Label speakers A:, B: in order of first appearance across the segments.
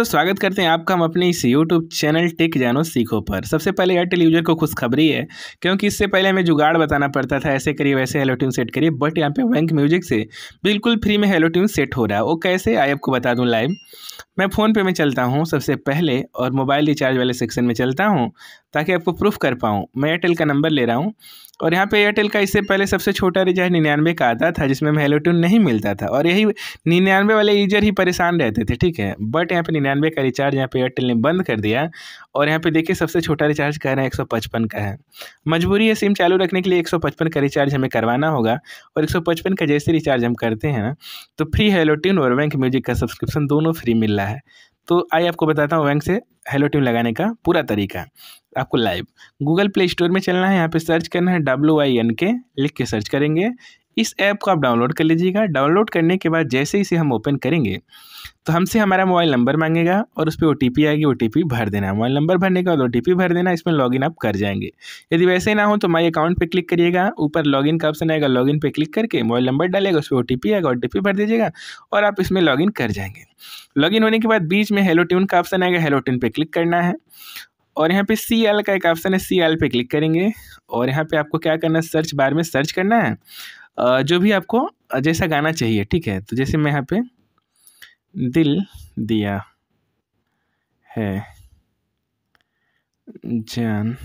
A: तो स्वागत करते हैं आपका हम अपने इस यूट्यूब चैनल टेक जानो सीखो पर सबसे पहले एयरटेल यूजर को खुशखबरी है क्योंकि इससे पहले हमें जुगाड़ बताना पड़ता था ऐसे करिए वैसे हेलो ट्यून सेट करिए बट यहाँ पे वैंक म्यूजिक से बिल्कुल फ्री में हेलो ट्यून सेट हो रहा है वो कैसे आई आपको बता दूँ लाइव मैं फ़ोनपे में चलता हूँ सबसे पहले और मोबाइल रिचार्ज वाले सेक्शन में चलता हूँ ताकि आपको प्रूफ कर पाऊँ मैं एयरटेल का नंबर ले रहा हूँ और यहाँ पे एयरटेल का इससे पहले सबसे छोटा रिचार्ज निन्यानवे का आता था जिसमें हेलोटून नहीं मिलता था और यही निन्यानवे वाले यूजर ही परेशान रहते थे ठीक है बट यहाँ पे निन्यानवे का रिचार्ज यहाँ पे एयरटेल ने बंद कर दिया और यहाँ पे देखिए सबसे छोटा रिचार्ज कह रहे हैं एक का है मजबूरी है सिम चालू रखने के लिए एक का रिचार्ज हमें करवाना होगा और एक का जैसे रिचार्ज हम करते हैं ना तो फ्री हेलोटून और बैंक म्यूजिक का सब्सक्रिप्शन दोनों फ्री मिल रहा है तो आइए आपको बताता हूँ बैंक से हेलो ट्यून लगाने का पूरा तरीका आपको लाइव गूगल प्ले स्टोर में चलना है यहाँ पे सर्च करना है डब्ल्यू आई एन के लिख के सर्च करेंगे इस ऐप को आप डाउनलोड कर लीजिएगा डाउनलोड करने के बाद जैसे ही इसे हम ओपन करेंगे तो हमसे हमारा मोबाइल नंबर मांगेगा और उस पर ओ आएगी ओ भर देना मोबाइल नंबर भरने के बाद ओ भर देना इसमें लॉगिन आप कर जाएंगे यदि वैसे ना हो तो माई अकाउंट पे क्लिक करिएगा ऊपर लॉगिन का ऑप्शन आएगा लॉगिन पे क्लिक करके मोबाइल नंबर डालेगा उस पर ओ आएगा ओ भर दीजिएगा और आप इसमें लॉगिन कर जाएंगे लॉगिन होने के बाद बीच में हेलो ट्यून का ऑप्शन आएगा हेलो ट्यून पर क्लिक करना है और यहाँ पे सी एल का एक ऑप्शन है सी एल पे क्लिक करेंगे और यहाँ पे आपको क्या करना है सर्च बार में सर्च करना है जो भी आपको जैसा गाना चाहिए ठीक है तो जैसे मैं यहाँ पे दिल दिया है जान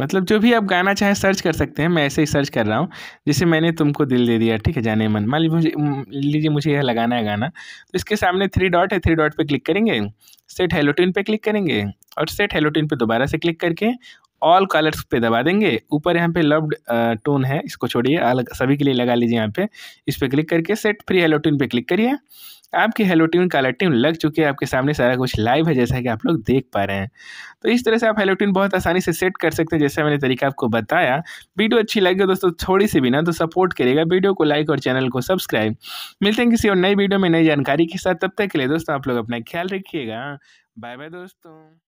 A: मतलब जो भी आप गाना चाहें सर्च कर सकते हैं मैं ऐसे ही सर्च कर रहा हूँ जैसे मैंने तुमको दिल दे दिया ठीक है जाने मन मान लीजिए मुझे लीजिए मुझे यह लगाना है गाना तो इसके सामने थ्री डॉट है थ्री डॉट पे क्लिक करेंगे सेट हेलोटिन पे क्लिक करेंगे और सेट हेलोटिन पे दोबारा से क्लिक करके ऑल कलर्स पे दबा देंगे ऊपर यहाँ पे लव्ड टोन uh, है इसको छोड़िए अलग सभी के लिए लगा लीजिए यहाँ पे इस पर क्लिक करके सेट फ्री हेलो ट्यून पर क्लिक करिए आपकी हेलो ट्यून कलर ट्यून लग चुकी है आपके सामने सारा कुछ लाइव है जैसा कि आप लोग देख पा रहे हैं तो इस तरह से आप हेलो ट्यून बहुत आसानी से सेट कर सकते हैं जैसा मैंने तरीका आपको बताया वीडियो अच्छी लगी हो दोस्तों थोड़ी सी भी ना तो सपोर्ट करिएगा वीडियो को लाइक और चैनल को सब्सक्राइब मिलते हैं किसी और नई वीडियो में नई जानकारी के साथ तब तक के लिए दोस्तों आप लोग अपना ख्याल रखिएगा बाय बाय दोस्तों